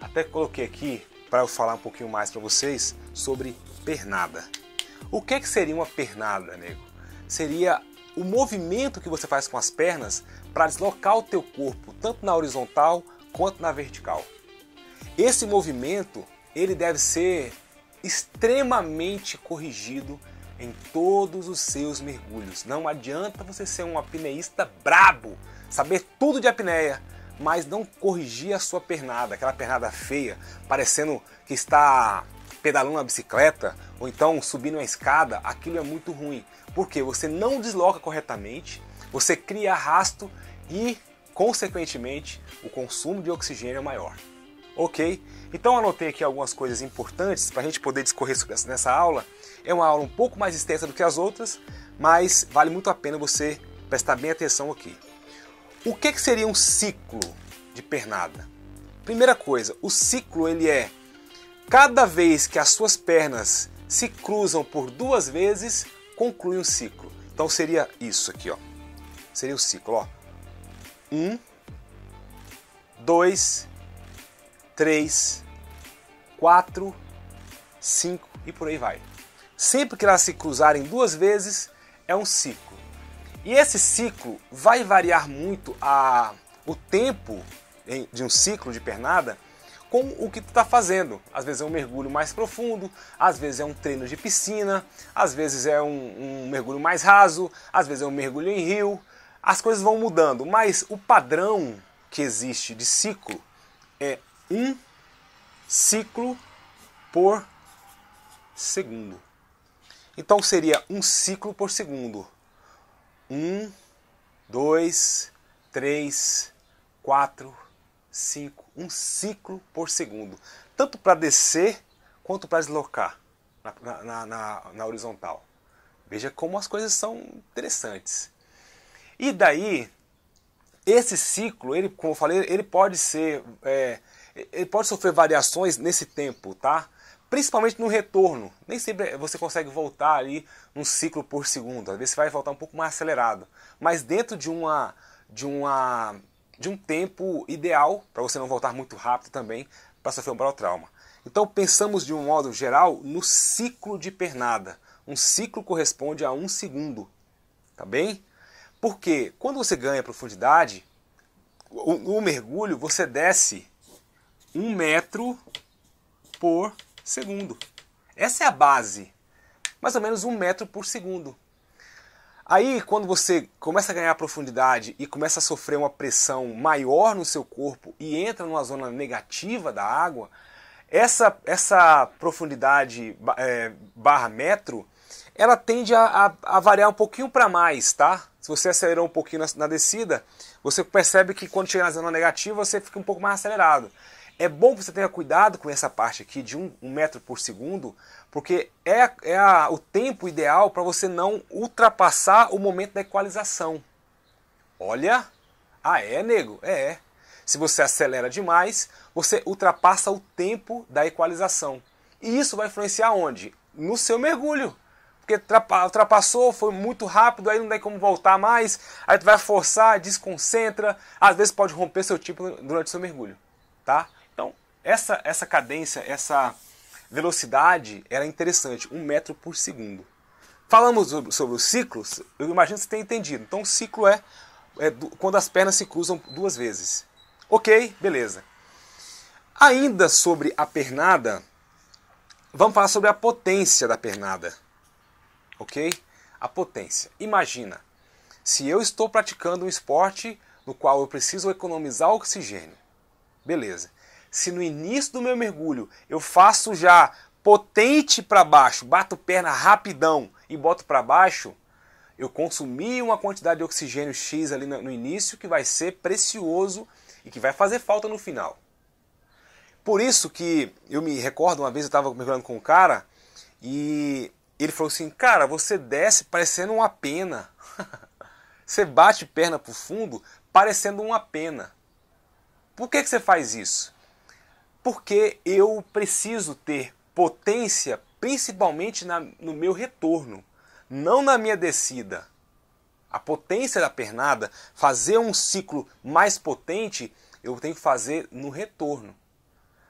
até coloquei aqui para eu falar um pouquinho mais para vocês sobre pernada. O que, é que seria uma pernada, nego? Seria o movimento que você faz com as pernas para deslocar o teu corpo tanto na horizontal quanto na vertical. Esse movimento ele deve ser extremamente corrigido em todos os seus mergulhos. Não adianta você ser um apneísta brabo, saber tudo de apneia, mas não corrigir a sua pernada, aquela pernada feia, parecendo que está pedalando a bicicleta ou então subindo uma escada, aquilo é muito ruim, porque você não desloca corretamente, você cria arrasto e, consequentemente, o consumo de oxigênio é maior. Ok? Então anotei aqui algumas coisas importantes para a gente poder discorrer sobre essa nessa aula. É uma aula um pouco mais extensa do que as outras, mas vale muito a pena você prestar bem atenção aqui. O que, que seria um ciclo de pernada? Primeira coisa, o ciclo ele é cada vez que as suas pernas se cruzam por duas vezes, conclui um ciclo. Então seria isso aqui, ó. Seria o ciclo, ó. Um, dois, três, quatro, cinco e por aí vai. Sempre que elas se cruzarem duas vezes, é um ciclo. E esse ciclo vai variar muito a, o tempo de um ciclo de pernada com o que tu está fazendo. Às vezes é um mergulho mais profundo, às vezes é um treino de piscina, às vezes é um, um mergulho mais raso, às vezes é um mergulho em rio. As coisas vão mudando, mas o padrão que existe de ciclo é um ciclo por segundo. Então seria um ciclo por segundo. Um, dois, três, quatro, cinco. Um ciclo por segundo. Tanto para descer quanto para deslocar na, na, na, na horizontal. Veja como as coisas são interessantes. E daí, esse ciclo, ele, como eu falei, ele pode ser. É, ele pode sofrer variações nesse tempo, tá? principalmente no retorno. Nem sempre você consegue voltar ali um ciclo por segundo, às vezes você vai voltar um pouco mais acelerado, mas dentro de uma de uma de um tempo ideal para você não voltar muito rápido também para sofrer um trauma. Então pensamos de um modo geral no ciclo de pernada. Um ciclo corresponde a um segundo, tá bem? Porque quando você ganha profundidade, o, o mergulho você desce um metro por segundo. Essa é a base. Mais ou menos um metro por segundo. Aí, quando você começa a ganhar profundidade e começa a sofrer uma pressão maior no seu corpo e entra numa zona negativa da água, essa, essa profundidade é, barra metro ela tende a, a, a variar um pouquinho para mais, tá? Se você acelerou um pouquinho na, na descida, você percebe que quando chega na zona negativa você fica um pouco mais acelerado. É bom que você tenha cuidado com essa parte aqui de 1 um, um metro por segundo, porque é, é a, o tempo ideal para você não ultrapassar o momento da equalização. Olha! Ah, é, nego? É. Se você acelera demais, você ultrapassa o tempo da equalização. E isso vai influenciar onde? No seu mergulho. Porque ultrapassou, foi muito rápido, aí não tem como voltar mais, aí tu vai forçar, desconcentra, às vezes pode romper seu tipo durante o seu mergulho, tá? Essa, essa cadência, essa velocidade era interessante, um metro por segundo. Falamos sobre os ciclos, eu imagino que você tenha entendido. Então, o ciclo é, é quando as pernas se cruzam duas vezes. Ok, beleza. Ainda sobre a pernada, vamos falar sobre a potência da pernada. Ok? A potência. Imagina, se eu estou praticando um esporte no qual eu preciso economizar oxigênio, beleza se no início do meu mergulho eu faço já potente para baixo, bato perna rapidão e boto para baixo, eu consumi uma quantidade de oxigênio X ali no início que vai ser precioso e que vai fazer falta no final. Por isso que eu me recordo uma vez eu estava mergulhando com um cara e ele falou assim: "Cara, você desce parecendo uma pena. você bate perna o fundo parecendo uma pena. Por que que você faz isso?" porque eu preciso ter potência principalmente na, no meu retorno, não na minha descida. A potência da pernada, fazer um ciclo mais potente, eu tenho que fazer no retorno.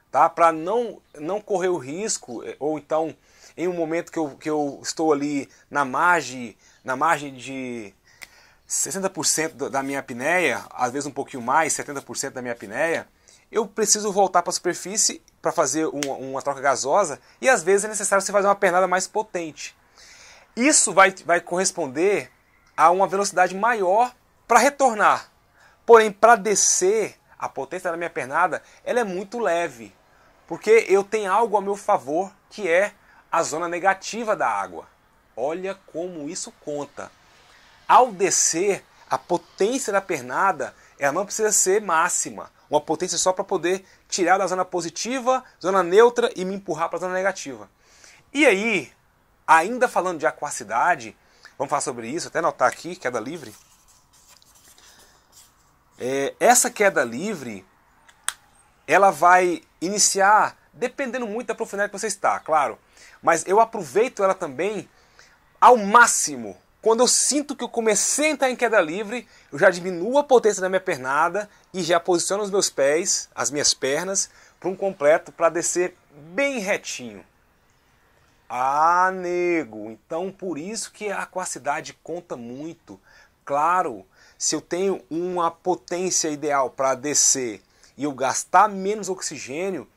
Tá? Para não, não correr o risco, é, ou então em um momento que eu, que eu estou ali na margem, na margem de 60% da minha apneia, às vezes um pouquinho mais, 70% da minha apneia, eu preciso voltar para a superfície para fazer uma, uma, troca gasosa e às vezes é necessário você fazer uma pernada mais potente. Isso vai, vai corresponder a uma velocidade maior para retornar. Porém, para descer, a potência da minha pernada ela é muito leve, porque eu tenho algo a meu favor que é a zona negativa da água. Olha como isso conta. Ao descer, a potência da pernada ela não precisa ser máxima uma potência só para poder tirar da zona positiva, zona neutra e me empurrar para a zona negativa. E aí, ainda falando de aquacidade, vamos falar sobre isso, até anotar aqui, queda livre. É, essa queda livre, ela vai iniciar dependendo muito da profundidade que você está, claro. Mas eu aproveito ela também ao máximo quando eu sinto que eu comecei a entrar em queda livre, eu já diminuo a potência da minha pernada e já posiciono os meus pés, as minhas pernas, para um completo para descer bem retinho. Ah, nego! Então por isso que a aquacidade conta muito. Claro, se eu tenho uma potência ideal para descer e eu gastar menos oxigênio,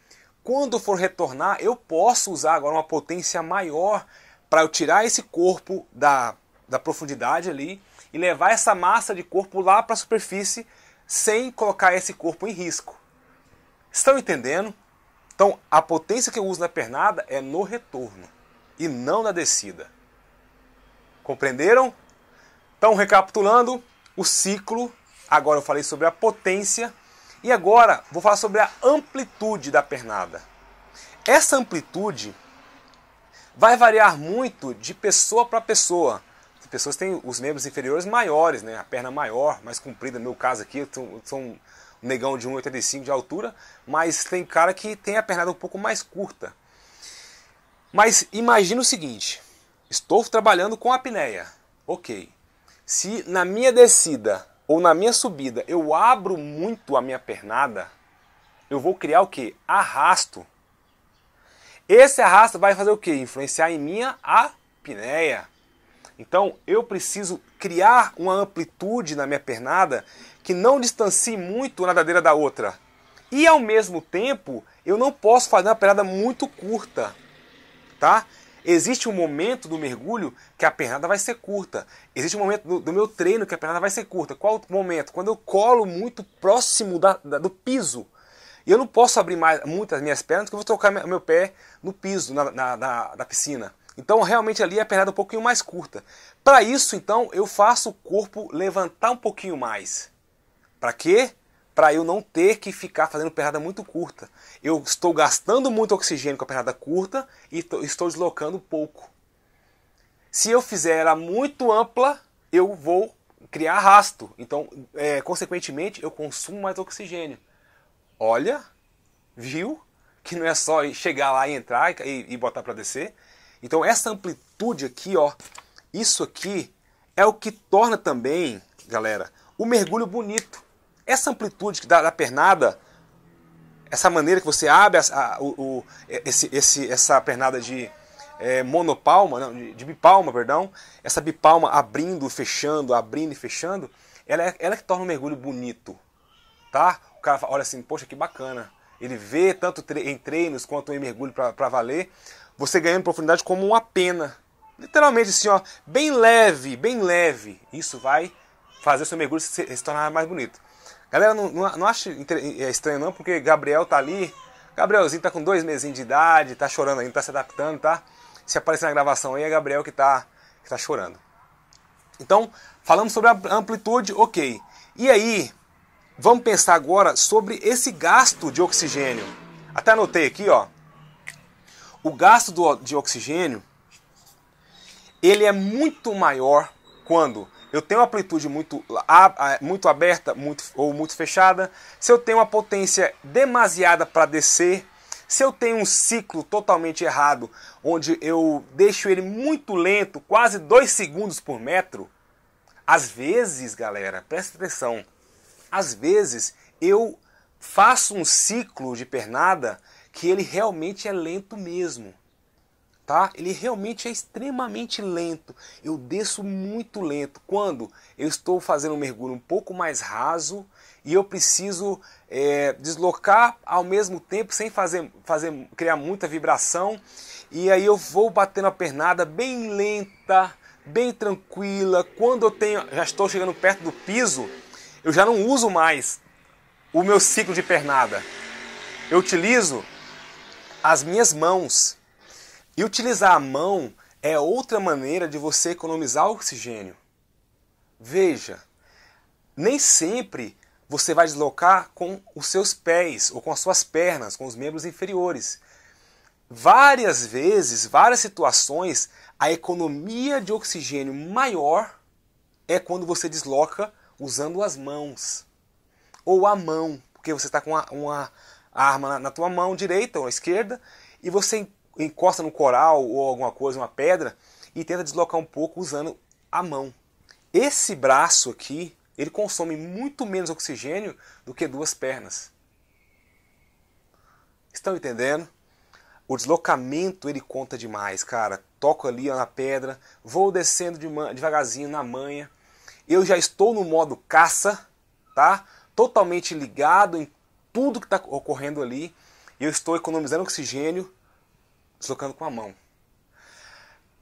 quando for retornar, eu posso usar agora uma potência maior para eu tirar esse corpo da da profundidade ali e levar essa massa de corpo lá para a superfície sem colocar esse corpo em risco. Estão entendendo? Então, a potência que eu uso na pernada é no retorno e não na descida. Compreenderam? Então, recapitulando, o ciclo, agora eu falei sobre a potência e agora vou falar sobre a amplitude da pernada. Essa amplitude vai variar muito de pessoa para pessoa pessoas têm os membros inferiores maiores, né? A perna maior, mais comprida. No meu caso aqui, eu sou um negão de 1,85 de altura, mas tem cara que tem a pernada um pouco mais curta. Mas imagina o seguinte: estou trabalhando com apneia. Ok. Se na minha descida ou na minha subida eu abro muito a minha pernada, eu vou criar o que? Arrasto. Esse arrasto vai fazer o que? Influenciar em minha apneia. Então eu preciso criar uma amplitude na minha pernada que não distancie muito uma nadadeira da outra. E ao mesmo tempo, eu não posso fazer uma pernada muito curta, tá? Existe um momento do mergulho que a pernada vai ser curta. Existe um momento do, do meu treino que a pernada vai ser curta. Qual o momento? Quando eu colo muito próximo da, da, do piso. E eu não posso abrir mais muito as minhas pernas porque eu vou trocar meu pé no piso, na, na, na, na piscina. Então realmente ali a pernada é um pouquinho mais curta. Para isso, então, eu faço o corpo levantar um pouquinho mais. Para quê? Para eu não ter que ficar fazendo pernada muito curta. Eu estou gastando muito oxigênio com a pernada curta e estou deslocando pouco. Se eu fizer ela muito ampla, eu vou criar arrasto. Então, é, consequentemente, eu consumo mais oxigênio. Olha, viu? Que não é só chegar lá e entrar e, e botar para descer. Então essa amplitude aqui, ó, isso aqui é o que torna também, galera, o mergulho bonito. Essa amplitude da, da pernada, essa maneira que você abre a, a, o, o, esse, esse, essa pernada de é, monopalma, não, de, de, bipalma, perdão, essa bipalma abrindo, fechando, abrindo e fechando, ela é, ela é que torna o mergulho bonito, tá? O cara fala, olha assim, poxa, que bacana. Ele vê tanto tre em treinos quanto em mergulho para valer, você ganhando profundidade como uma pena. Literalmente assim, ó, bem leve, bem leve. Isso vai fazer seu mergulho se, se tornar mais bonito. Galera, não, não, não é, estranho não, porque Gabriel tá ali. Gabrielzinho tá com dois meses de idade, tá chorando ainda, tá se adaptando, tá? Se aparecer na gravação aí, é Gabriel que tá, que tá chorando. Então, falamos sobre a amplitude, ok. E aí, vamos pensar agora sobre esse gasto de oxigênio. Até anotei aqui, ó o gasto do, de oxigênio ele é muito maior quando eu tenho uma amplitude muito, muito aberta muito, ou muito fechada, se eu tenho uma potência demasiada para descer, se eu tenho um ciclo totalmente errado, onde eu deixo ele muito lento, quase 2 segundos por metro, às vezes, galera, presta atenção, às vezes eu faço um ciclo de pernada que ele realmente é lento mesmo. Tá? Ele realmente é extremamente lento. Eu desço muito lento. Quando eu estou fazendo um mergulho um pouco mais raso e eu preciso é, deslocar ao mesmo tempo sem fazer, fazer criar muita vibração e aí eu vou batendo a pernada bem lenta, bem tranquila. Quando eu tenho, já estou chegando perto do piso, eu já não uso mais o meu ciclo de pernada. Eu utilizo as minhas mãos. E utilizar a mão é outra maneira de você economizar oxigênio. Veja, nem sempre você vai deslocar com os seus pés ou com as suas pernas, com os membros inferiores. Várias vezes, várias situações, a economia de oxigênio maior é quando você desloca usando as mãos ou a mão, porque você está com uma, uma a arma na, na tua mão direita ou esquerda e você encosta no coral ou alguma coisa, uma pedra, e tenta deslocar um pouco usando a mão. Esse braço aqui, ele consome muito menos oxigênio do que duas pernas. Estão entendendo? O deslocamento ele conta demais, cara. Toco ali na pedra, vou descendo devagarzinho na manha. Eu já estou no modo caça, tá? Totalmente ligado em tudo que está ocorrendo ali e eu estou economizando oxigênio deslocando com a mão.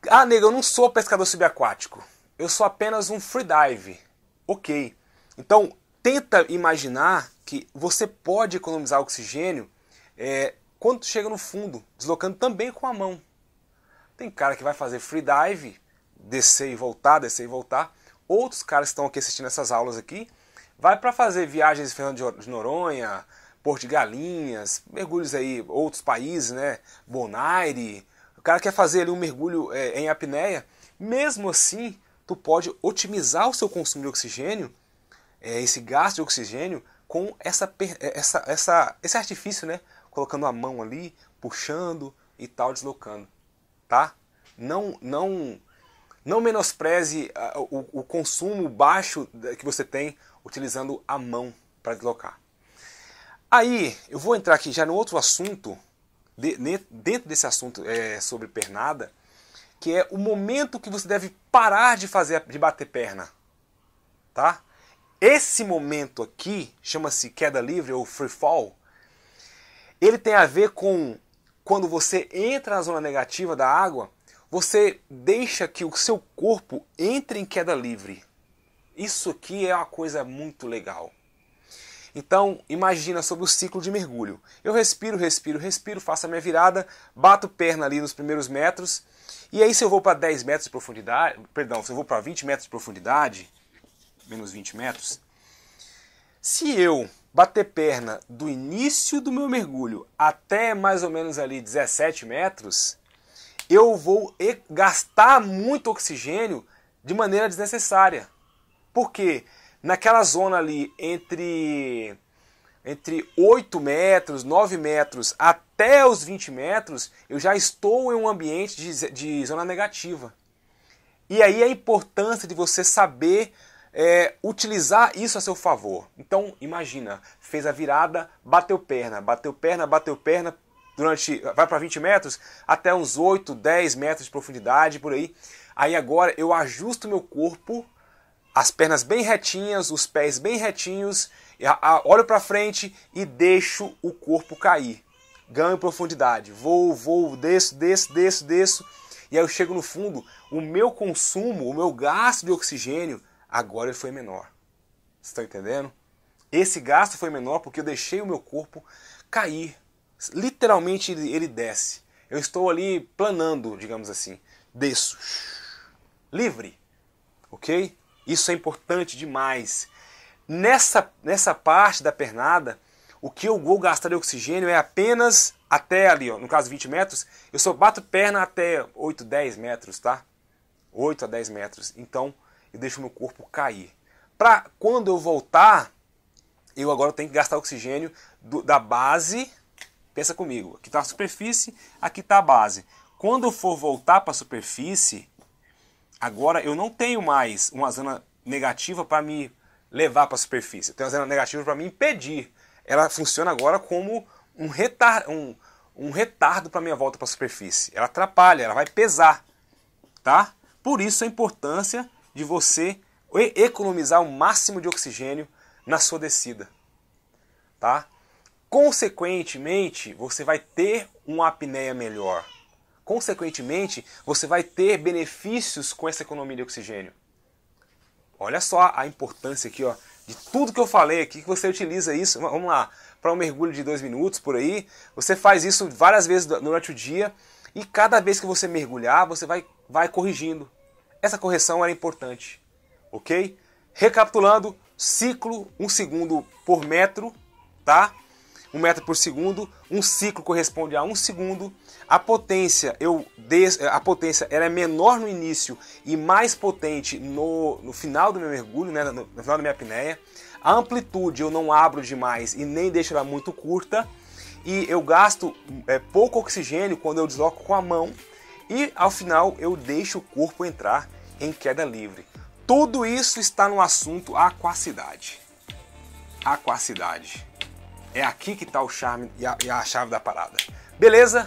Ah, nego, eu não sou pescador subaquático. Eu sou apenas um freedive. Ok. Então, tenta imaginar que você pode economizar oxigênio é, quando chega no fundo, deslocando também com a mão. Tem cara que vai fazer freedive, descer e voltar, descer e voltar. Outros caras que estão aqui assistindo essas aulas aqui Vai para fazer viagens Fernando de Noronha, Porto de Galinhas, mergulhos aí, outros países, né? Bonaire. O cara quer fazer ali um mergulho é, em apneia. Mesmo assim, tu pode otimizar o seu consumo de oxigênio, é, esse gasto de oxigênio, com essa, é, essa, essa, esse artifício, né? Colocando a mão ali, puxando e tal, deslocando, tá? Não, não não menospreze ah, o, consumo baixo que você tem utilizando a mão para deslocar. Aí eu vou entrar aqui já no outro assunto, dentro desse assunto é, sobre pernada, que é o momento que você deve parar de fazer de bater perna, tá? Esse momento aqui chama-se queda livre ou free fall. Ele tem a ver com quando você entra na zona negativa da água você deixa que o seu corpo entre em queda livre. Isso aqui é uma coisa muito legal. Então, imagina sobre o ciclo de mergulho. Eu respiro, respiro, respiro, faço a minha virada, bato perna ali nos primeiros metros. E aí, se eu vou para 10 metros de profundidade, perdão, se eu vou para 20 metros de profundidade, menos 20 metros, se eu bater perna do início do meu mergulho até mais ou menos ali 17 metros, eu vou gastar muito oxigênio de maneira desnecessária. Porque naquela zona ali entre entre 8 metros, 9 metros até os 20 metros, eu já estou em um ambiente de, de zona negativa. E aí a importância de você saber é, utilizar isso a seu favor. Então, imagina, fez a virada, bateu perna, bateu perna, bateu perna, durante vai para 20 metros até uns 8, 10 metros de profundidade por aí. Aí agora eu ajusto meu corpo, as pernas bem retinhas, os pés bem retinhos, olho para frente e deixo o corpo cair. Ganho profundidade. Vou, vou, desço, desço, desço, desço. E aí eu chego no fundo, o meu consumo, o meu gasto de oxigênio agora foi menor. Vocês estão entendendo? Esse gasto foi menor porque eu deixei o meu corpo cair literalmente ele desce. Eu estou ali planando, digamos assim. Desço. Livre. Ok? Isso é importante demais. Nessa, nessa parte da pernada, o que eu vou gastar de oxigênio é apenas até ali, ó, no caso 20 metros. Eu só bato perna até 8, 10 metros, tá? 8 a 10 metros. Então eu deixo meu corpo cair. Para quando eu voltar, eu agora tenho que gastar oxigênio do, da base Pensa comigo, aqui está a superfície, aqui está a base. Quando eu for voltar para a superfície, agora eu não tenho mais uma zona negativa para me levar para a superfície. Eu tenho uma zona negativa para me impedir. Ela funciona agora como um, retar um, um retardo para a minha volta para a superfície. Ela atrapalha, ela vai pesar. Tá? Por isso a importância de você economizar o máximo de oxigênio na sua descida. Tá? Consequentemente, você vai ter uma apneia melhor. Consequentemente, você vai ter benefícios com essa economia de oxigênio. Olha só a importância aqui, ó, de tudo que eu falei aqui, que você utiliza isso. Vamos lá, para um mergulho de dois minutos por aí, você faz isso várias vezes durante o dia e cada vez que você mergulhar, você vai, vai corrigindo. Essa correção era importante, ok? Recapitulando, ciclo um segundo por metro, tá? Um metro por segundo, um ciclo corresponde a um segundo. A potência, eu des... a potência era é menor no início e mais potente no, no final do meu mergulho, né? no, no final da minha apneia. A amplitude eu não abro demais e nem deixo ela muito curta. E eu gasto é, pouco oxigênio quando eu desloco com a mão. E ao final eu deixo o corpo entrar em queda livre. Tudo isso está no assunto aquacidade. Aquacidade. É aqui que está o charme e a, e a chave da parada. Beleza?